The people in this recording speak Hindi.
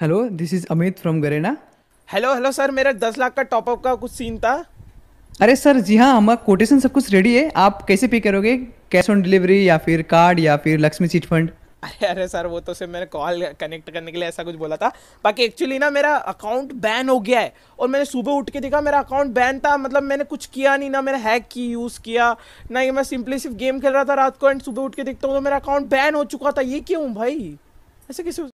hello this is Amit from Garena hello hello sir मेरा दस लाख का टॉपअप का कुछ सीन था अरे सर जी हाँ हमारा कोटेशन सब कुछ रेडी है आप कैसे पे करोगे कैश ऑन डिलीवरी या फिर कार्ड या फिर लक्ष्मी चिट फंड अरे अरे सर वो तो सिर्फ मैंने कॉल कनेक्ट करने के लिए ऐसा कुछ बोला था बाकी एक्चुअली ना मेरा अकाउंट बैन हो गया है और मैंने सुबह उठ के देखा मेरा अकाउंट बैन था मतलब मैंने कुछ किया नहीं ना मैंने हैक की यूज़ किया ना ही मैं सिंपली सिर्फ गेम खेल रहा था रात को एंड सुबह उठ के देखता हूँ तो मेरा अकाउंट बैन हो चुका था ये क्यों भाई ऐसे किसी